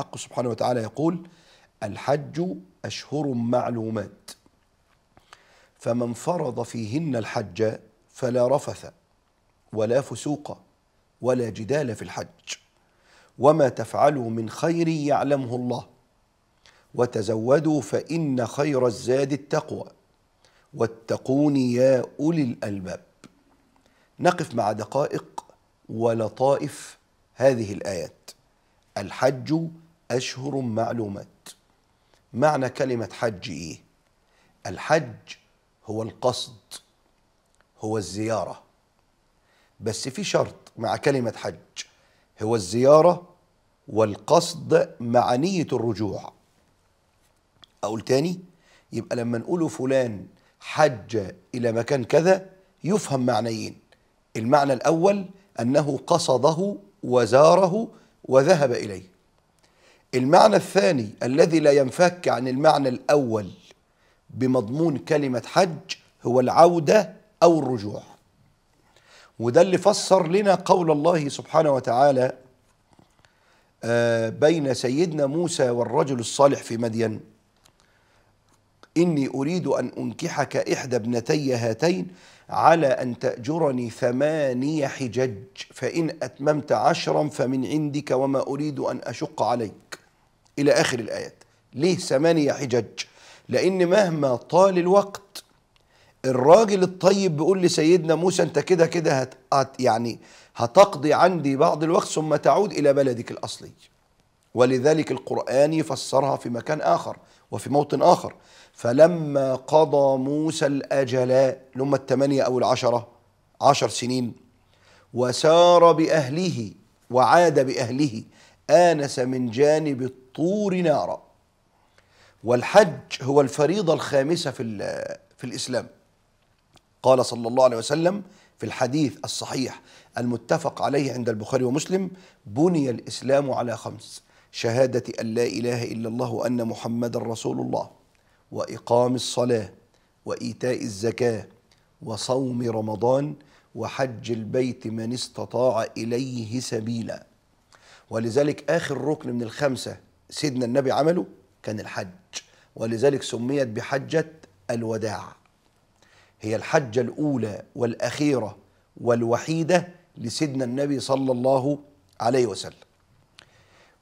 الحق سبحانه وتعالى يقول الحج أشهر معلومات فمن فرض فيهن الحج فلا رفث ولا فسوق ولا جدال في الحج وما تفعلوا من خير يعلمه الله وتزودوا فإن خير الزاد التقوى واتقون يا أولي الألباب نقف مع دقائق ولطائف هذه الآيات الحج أشهر معلومات معنى كلمة حج إيه؟ الحج هو القصد هو الزيارة بس في شرط مع كلمة حج هو الزيارة والقصد مع نية الرجوع أقول تاني يبقى لما نقول فلان حج إلى مكان كذا يفهم معنيين المعنى الأول أنه قصده وزاره وذهب إليه المعنى الثاني الذي لا ينفك عن المعنى الأول بمضمون كلمة حج هو العودة أو الرجوع وده اللي فسر لنا قول الله سبحانه وتعالى آه، بين سيدنا موسى والرجل الصالح في مدين إني أريد أن أنكحك إحدى ابنتي هاتين على أن تأجرني ثماني حجج فإن أتممت عشرا فمن عندك وما أريد أن أشق عليك إلى آخر الآيات ليه ثمانية حجج لأن مهما طال الوقت الراجل الطيب بيقول لسيدنا موسى أنت كده كده هت... يعني هتقضي عندي بعض الوقت ثم تعود إلى بلدك الأصلي ولذلك القرآن يفسرها في مكان آخر وفي موطن آخر فلما قضى موسى الأجلاء لما الثمانية أو العشرة عشر سنين وسار بأهله وعاد بأهله آنس من جانب طور نارا والحج هو الفريضة الخامسة في, في الإسلام قال صلى الله عليه وسلم في الحديث الصحيح المتفق عليه عند البخاري ومسلم بني الإسلام على خمس شهادة أن لا إله إلا الله وأن محمد رسول الله وإقام الصلاة وإيتاء الزكاة وصوم رمضان وحج البيت من استطاع إليه سبيلا ولذلك آخر ركن من الخمسة سيدنا النبي عمله كان الحج ولذلك سميت بحجة الوداع هي الحجة الأولى والأخيرة والوحيدة لسيدنا النبي صلى الله عليه وسلم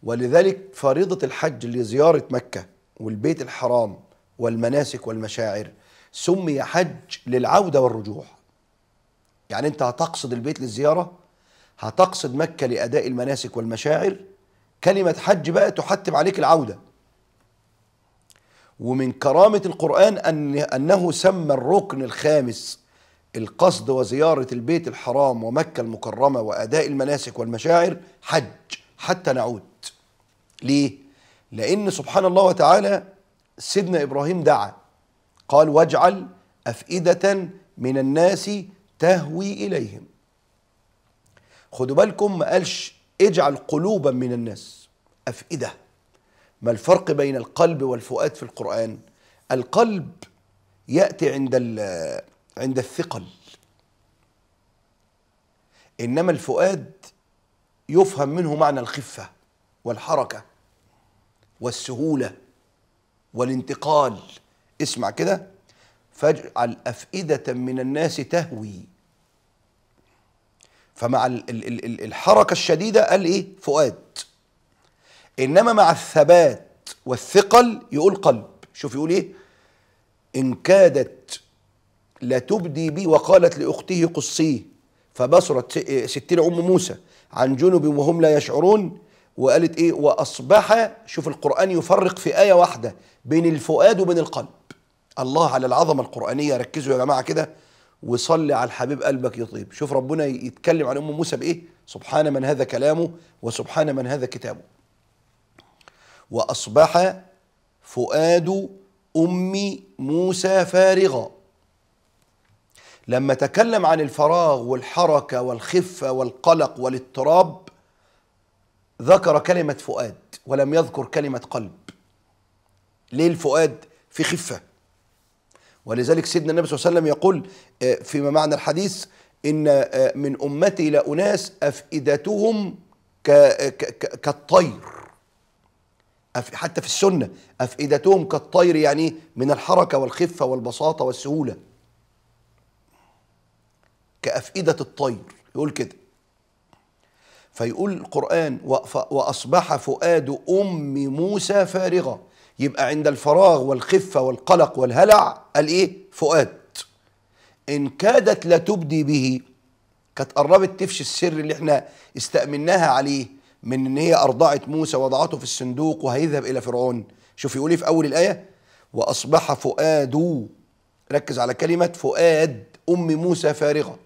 ولذلك فريضة الحج لزيارة مكة والبيت الحرام والمناسك والمشاعر سمي حج للعودة والرجوع يعني انت هتقصد البيت للزيارة هتقصد مكة لأداء المناسك والمشاعر كلمة حج بقى تحتم عليك العودة ومن كرامة القرآن أن أنه سمى الركن الخامس القصد وزيارة البيت الحرام ومكة المكرمة وأداء المناسك والمشاعر حج حتى نعود ليه؟ لأن سبحان الله وتعالى سيدنا إبراهيم دعا قال واجعل أفئدة من الناس تهوي إليهم خدوا بالكم ما قالش اجعل قلوبا من الناس أفئدة ما الفرق بين القلب والفؤاد في القرآن القلب يأتي عند عند الثقل إنما الفؤاد يفهم منه معنى الخفة والحركة والسهولة والانتقال اسمع كده فاجعل أفئدة من الناس تهوي فمع الحركة الشديدة قال إيه فؤاد إنما مع الثبات والثقل يقول قلب شوف يقول إيه إن كادت لتبدي بي وقالت لأخته قصيه فبصرت ستين أم موسى عن جنب وهم لا يشعرون وقالت إيه وأصبح شوف القرآن يفرق في آية واحدة بين الفؤاد وبين القلب الله على العظمة القرآنية ركزوا يا جماعة كده وصلي على الحبيب قلبك يطيب شوف ربنا يتكلم عن ام موسى بايه سبحان من هذا كلامه وسبحان من هذا كتابه واصبح فؤاد ام موسى فارغا لما تكلم عن الفراغ والحركه والخفه والقلق والاضطراب ذكر كلمه فؤاد ولم يذكر كلمه قلب ليه الفؤاد في خفه ولذلك سيدنا النبي صلى الله عليه وسلم يقول آه، فيما معنى الحديث إن آه، من أمتي لأناس أفئدتهم كالطير حتى في السنة أفئدتهم كالطير يعني من الحركة والخفة والبساطة والسهولة كأفئدة الطير يقول كده فيقول القرآن وأصبح فؤاد أم موسى فارغا يبقى عند الفراغ والخفة والقلق والهلع قال ايه فؤاد إن كادت لا تبدي به كانت قربت تفشي السر اللي احنا استأمناها عليه من ان هي ارضعت موسى وضعته في الصندوق وهيذهب الى فرعون شوف يقول إيه في اول الايه واصبح فؤاد ركز على كلمه فؤاد ام موسى فارغه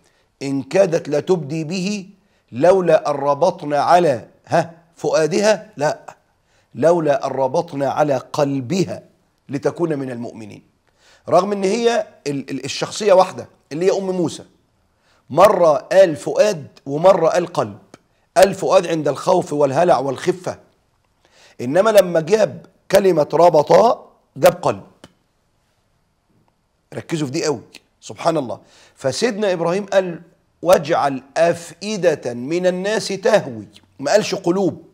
ان كادت لا تبدي به لولا ان ربطنا على ها فؤادها لا لولا أن ربطنا على قلبها لتكون من المؤمنين رغم ان هي الشخصية واحدة اللي هي أم موسى مرة قال فؤاد ومرة قال قلب قال فؤاد عند الخوف والهلع والخفة إنما لما جاب كلمة ربطا جاب قلب ركزوا في دي قوي سبحان الله فسيدنا إبراهيم قال واجعل أفئدة من الناس تهوي ما قالش قلوب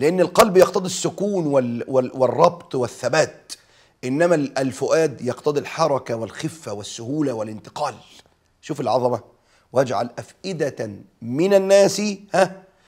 لأن القلب يقتضي السكون وال وال والربط والثبات إنما الفؤاد يقتضي الحركة والخفة والسهولة والانتقال شوف العظمة واجعل أفئدة من الناس ها